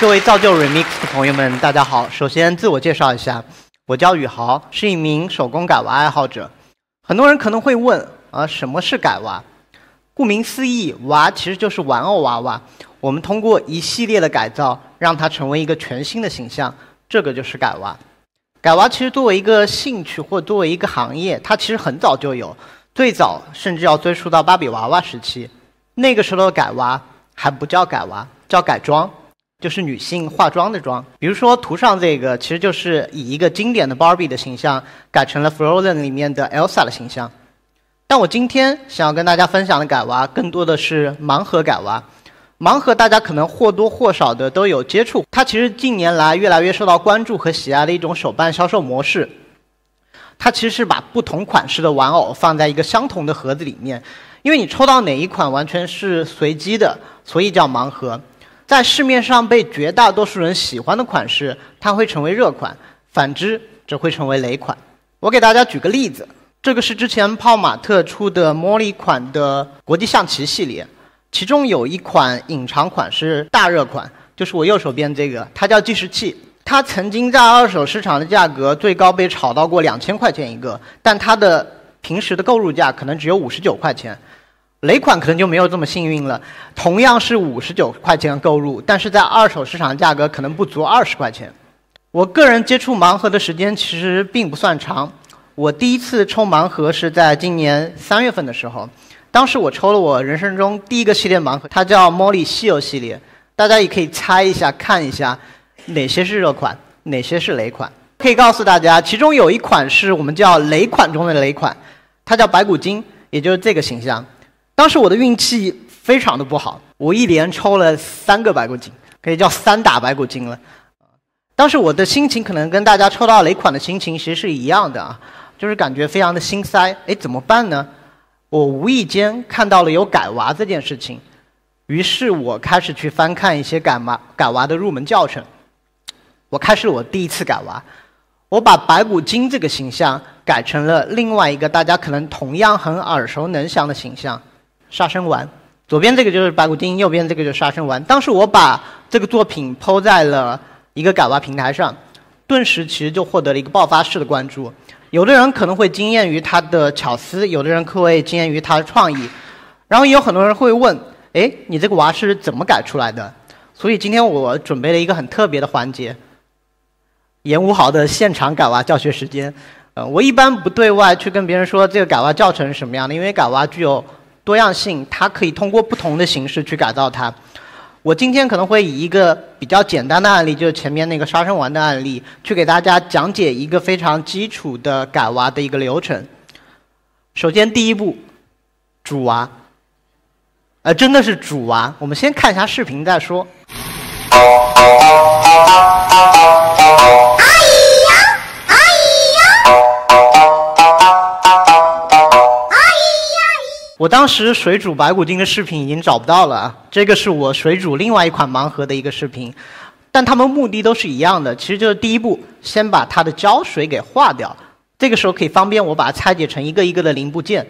各位造就 remix 的朋友们，大家好。首先自我介绍一下，我叫宇豪，是一名手工改娃爱好者。很多人可能会问，啊，什么是改娃？顾名思义，娃其实就是玩偶娃娃。我们通过一系列的改造，让它成为一个全新的形象，这个就是改娃。改娃其实作为一个兴趣或作为一个行业，它其实很早就有，最早甚至要追溯到芭比娃娃时期。那个时候的改娃还不叫改娃，叫改装。就是女性化妆的妆，比如说图上这个，其实就是以一个经典的 Barbie 的形象改成了 Frozen 里面的 Elsa 的形象。但我今天想要跟大家分享的改娃更多的是盲盒改娃。盲盒大家可能或多或少的都有接触，它其实近年来越来越受到关注和喜爱的一种手办销售模式。它其实是把不同款式的玩偶放在一个相同的盒子里面，因为你抽到哪一款完全是随机的，所以叫盲盒。在市面上被绝大多数人喜欢的款式，它会成为热款；反之，则会成为雷款。我给大家举个例子，这个是之前泡玛特出的 Molly 款的国际象棋系列，其中有一款隐藏款是大热款，就是我右手边这个，它叫计时器。它曾经在二手市场的价格最高被炒到过两千块钱一个，但它的平时的购入价可能只有五十九块钱。雷款可能就没有这么幸运了。同样是五十九块钱购入，但是在二手市场价格可能不足二十块钱。我个人接触盲盒的时间其实并不算长。我第一次抽盲盒是在今年三月份的时候，当时我抽了我人生中第一个系列盲盒，它叫《魔力西游》系列。大家也可以猜一下，看一下哪些是热款，哪些是雷款。可以告诉大家，其中有一款是我们叫雷款中的雷款，它叫白骨精，也就是这个形象。当时我的运气非常的不好，我一连抽了三个白骨精，可以叫三打白骨精了。当时我的心情可能跟大家抽到雷款的心情其实是一样的啊，就是感觉非常的心塞。哎，怎么办呢？我无意间看到了有改娃这件事情，于是我开始去翻看一些改娃改娃的入门教程。我开始我第一次改娃，我把白骨精这个形象改成了另外一个大家可能同样很耳熟能详的形象。杀生丸，左边这个就是白骨精，右边这个就是杀生丸。当时我把这个作品抛在了一个改娃平台上，顿时其实就获得了一个爆发式的关注。有的人可能会惊艳于他的巧思，有的人可会惊艳于他的创意，然后也有很多人会问：“哎，你这个娃是怎么改出来的？”所以今天我准备了一个很特别的环节——严武豪的现场改娃教学时间。呃，我一般不对外去跟别人说这个改娃教程是什么样的，因为改娃具有。多样性，它可以通过不同的形式去改造它。我今天可能会以一个比较简单的案例，就是前面那个杀生丸的案例，去给大家讲解一个非常基础的改娃的一个流程。首先，第一步，煮娃。呃，真的是煮娃。我们先看一下视频再说。我当时水煮白骨精的视频已经找不到了，这个是我水煮另外一款盲盒的一个视频，但他们目的都是一样的，其实就是第一步先把它的胶水给化掉，这个时候可以方便我把它拆解成一个一个的零部件。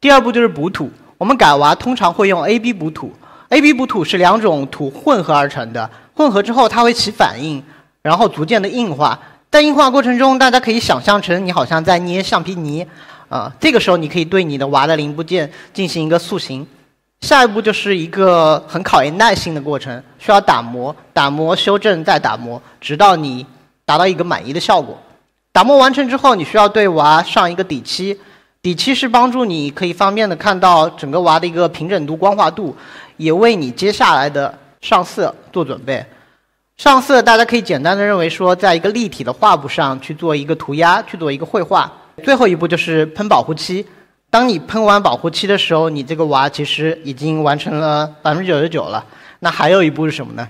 第二步就是补土，我们改娃通常会用 AB 补土，AB 补土是两种土混合而成的，混合之后它会起反应，然后逐渐的硬化。在硬化过程中，大家可以想象成你好像在捏橡皮泥。啊，这个时候你可以对你的娃的零部件进行一个塑形，下一步就是一个很考验耐心的过程，需要打磨、打磨、修正、再打磨，直到你达到一个满意的效果。打磨完成之后，你需要对娃上一个底漆，底漆是帮助你可以方便的看到整个娃的一个平整度、光滑度，也为你接下来的上色做准备。上色大家可以简单的认为说，在一个立体的画布上去做一个涂鸦，去做一个绘画。最后一步就是喷保护漆。当你喷完保护漆的时候，你这个娃其实已经完成了百分之九十九了。那还有一步是什么呢？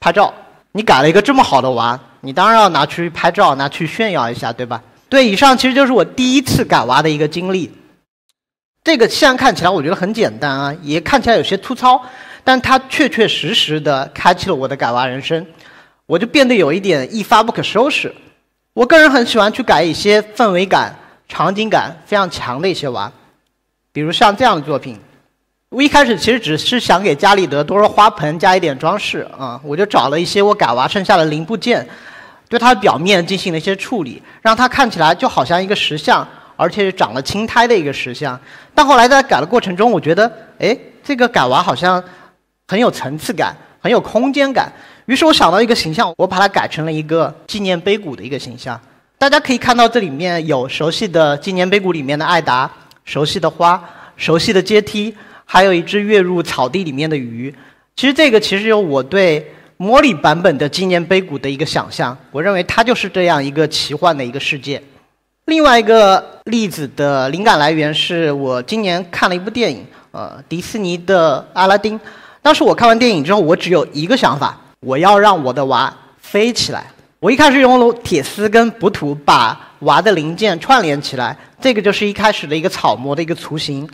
拍照。你改了一个这么好的娃，你当然要拿去拍照，拿去炫耀一下，对吧？对，以上其实就是我第一次改娃的一个经历。这个现在看起来我觉得很简单啊，也看起来有些粗糙，但它确确实实的开启了我的改娃人生。我就变得有一点一发不可收拾。我个人很喜欢去改一些氛围感。场景感非常强的一些娃，比如像这样的作品，我一开始其实只是想给家里的多肉花盆加一点装饰啊，我就找了一些我改娃剩下的零部件，对它的表面进行了一些处理，让它看起来就好像一个石像，而且长了青苔的一个石像。但后来在改的过程中，我觉得，哎，这个改娃好像很有层次感，很有空间感，于是我想到一个形象，我把它改成了一个纪念碑谷的一个形象。大家可以看到，这里面有熟悉的《纪念碑谷》里面的艾达，熟悉的花，熟悉的阶梯，还有一只跃入草地里面的鱼。其实这个其实有我对魔力版本的《纪念碑谷》的一个想象。我认为它就是这样一个奇幻的一个世界。另外一个例子的灵感来源是我今年看了一部电影，呃，迪士尼的《阿拉丁》。当时我看完电影之后，我只有一个想法：我要让我的娃飞起来。我一开始用铁丝跟补土把娃的零件串联起来，这个就是一开始的一个草模的一个雏形，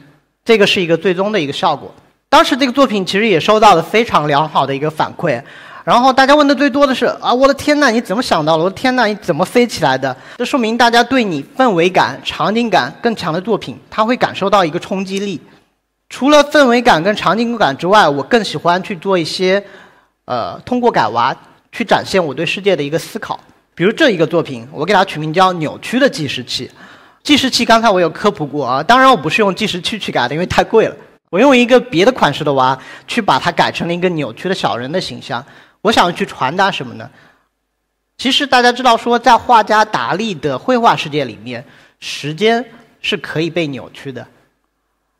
这个是一个最终的一个效果。当时这个作品其实也收到了非常良好的一个反馈，然后大家问的最多的是啊，我的天呐，你怎么想到的？我的天呐，你怎么飞起来的？这说明大家对你氛围感、场景感更强的作品，他会感受到一个冲击力。除了氛围感跟场景感之外，我更喜欢去做一些，呃，通过改娃。去展现我对世界的一个思考，比如这一个作品，我给它取名叫《扭曲的计时器》。计时器刚才我有科普过啊，当然我不是用计时器去改的，因为太贵了。我用一个别的款式的娃去把它改成了一个扭曲的小人的形象。我想去传达什么呢？其实大家知道说，在画家达利的绘画世界里面，时间是可以被扭曲的。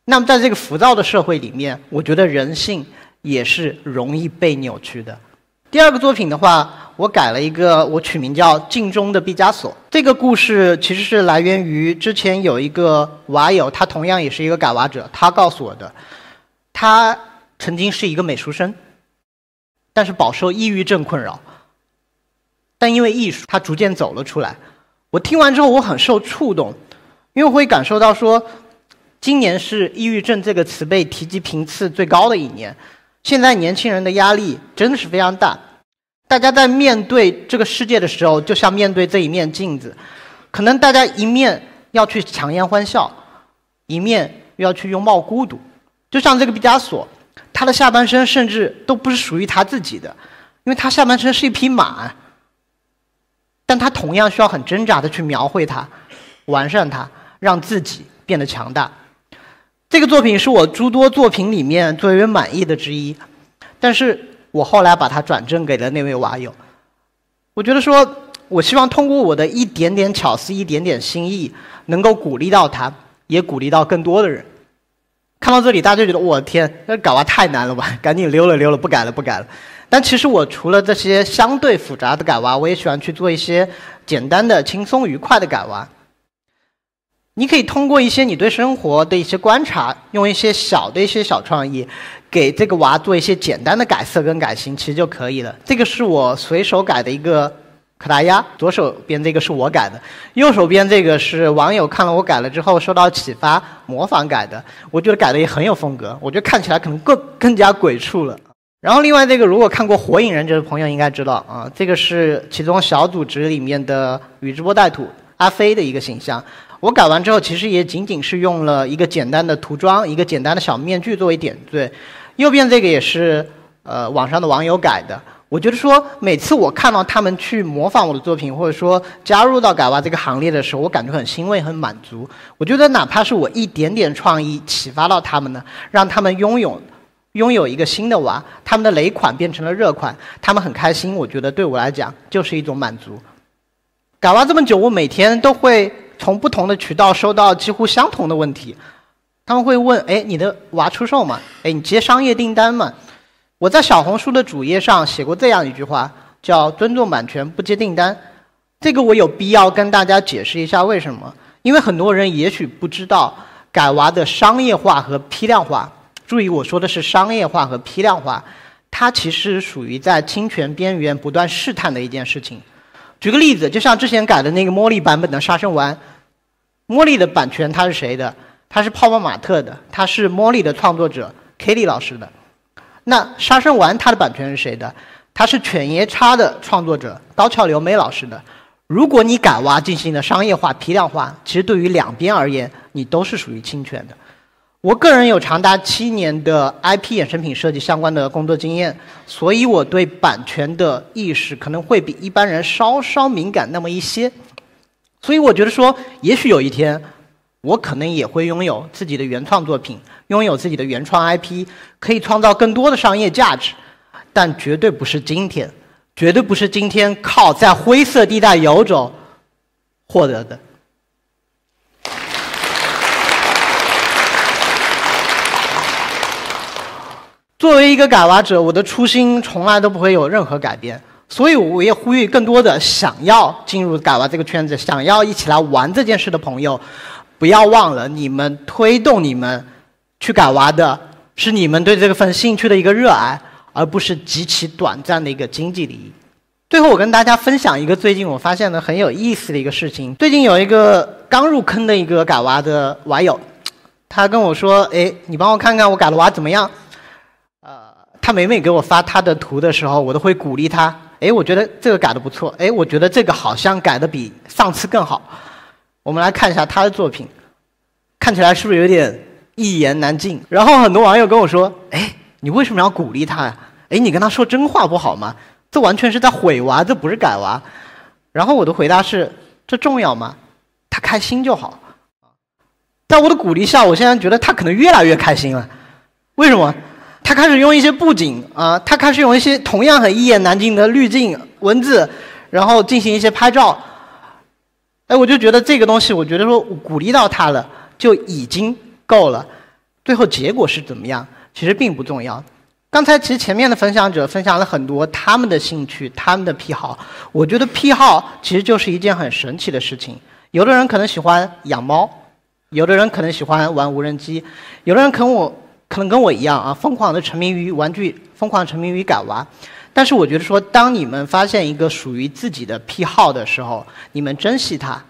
那么在这个浮躁的社会里面，我觉得人性也是容易被扭曲的。第二个作品的话，我改了一个，我取名叫《镜中的毕加索》。这个故事其实是来源于之前有一个娃友，他同样也是一个改娃者，他告诉我的，他曾经是一个美术生，但是饱受抑郁症困扰。但因为艺术，他逐渐走了出来。我听完之后，我很受触动，因为我会感受到说，今年是抑郁症这个词被提及频次最高的一年。现在年轻人的压力真的是非常大，大家在面对这个世界的时候，就像面对这一面镜子，可能大家一面要去强颜欢笑，一面要去拥抱孤独。就像这个毕加索，他的下半身甚至都不是属于他自己的，因为他下半身是一匹马，但他同样需要很挣扎的去描绘它，完善它，让自己变得强大。这个作品是我诸多作品里面最为满意的之一，但是我后来把它转正给了那位娃友。我觉得说，我希望通过我的一点点巧思、一点点心意，能够鼓励到他，也鼓励到更多的人。看到这里，大家就觉得我的天，那改娃太难了吧！赶紧溜了溜了，不改了不改了。但其实我除了这些相对复杂的改娃，我也喜欢去做一些简单的、轻松愉快的改娃。你可以通过一些你对生活的一些观察，用一些小的一些小创意，给这个娃做一些简单的改色跟改型，其实就可以了。这个是我随手改的一个可达鸭，左手边这个是我改的，右手边这个是网友看了我改了之后受到启发模仿改的。我觉得改的也很有风格，我觉得看起来可能更更加鬼畜了。然后另外这个，如果看过《火影忍者》的朋友应该知道啊，这个是其中小组织里面的宇智波带土阿飞的一个形象。我改完之后，其实也仅仅是用了一个简单的涂装，一个简单的小面具作为点缀。右边这个也是呃网上的网友改的。我觉得说，每次我看到他们去模仿我的作品，或者说加入到改娃这个行列的时候，我感觉很欣慰、很满足。我觉得哪怕是我一点点创意启发到他们呢，让他们拥有拥有一个新的娃，他们的雷款变成了热款，他们很开心。我觉得对我来讲就是一种满足。改娃这么久，我每天都会。从不同的渠道收到几乎相同的问题，他们会问：哎，你的娃出售吗？哎，你接商业订单吗？我在小红书的主页上写过这样一句话，叫“尊重版权，不接订单”。这个我有必要跟大家解释一下为什么？因为很多人也许不知道，改娃的商业化和批量化，注意我说的是商业化和批量化，它其实属于在侵权边缘不断试探的一件事情。举个例子，就像之前改的那个茉莉版本的《杀生丸》，茉莉的版权它是谁的？它是泡泡玛特的，它是茉莉的创作者 Kitty 老师的。那《杀生丸》它的版权是谁的？它是犬夜叉的创作者刀鞘刘美老师的。如果你改挖进行了商业化批量化，其实对于两边而言，你都是属于侵权的。我个人有长达七年的 IP 衍生品设计相关的工作经验，所以我对版权的意识可能会比一般人稍稍敏感那么一些。所以我觉得说，也许有一天，我可能也会拥有自己的原创作品，拥有自己的原创 IP，可以创造更多的商业价值。但绝对不是今天，绝对不是今天靠在灰色地带游走获得的。作为一个改娃者，我的初心从来都不会有任何改变，所以我也呼吁更多的想要进入改娃这个圈子、想要一起来玩这件事的朋友，不要忘了，你们推动你们去改娃的，是你们对这份兴趣的一个热爱，而不是极其短暂的一个经济利益。最后，我跟大家分享一个最近我发现的很有意思的一个事情：最近有一个刚入坑的一个改娃的娃友，他跟我说：“哎，你帮我看看我改的娃怎么样。”他每每给我发他的图的时候，我都会鼓励他。哎，我觉得这个改的不错。哎，我觉得这个好像改的比上次更好。我们来看一下他的作品，看起来是不是有点一言难尽？然后很多网友跟我说：“哎，你为什么要鼓励他呀？哎，你跟他说真话不好吗？这完全是在毁娃，这不是改娃。”然后我的回答是：“这重要吗？他开心就好。”在我的鼓励下，我现在觉得他可能越来越开心了。为什么？他开始用一些布景啊，他开始用一些同样很一言难尽的滤镜、文字，然后进行一些拍照。哎，我就觉得这个东西，我觉得说鼓励到他了就已经够了。最后结果是怎么样，其实并不重要。刚才其实前面的分享者分享了很多他们的兴趣、他们的癖好。我觉得癖好其实就是一件很神奇的事情。有的人可能喜欢养猫，有的人可能喜欢玩无人机，有的人可能我。可能跟我一样啊，疯狂的沉迷于玩具，疯狂沉迷于改娃。但是我觉得说，当你们发现一个属于自己的癖好的时候，你们珍惜它，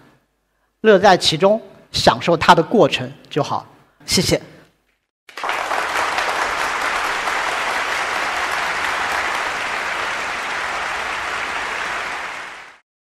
乐在其中，享受它的过程就好。谢谢。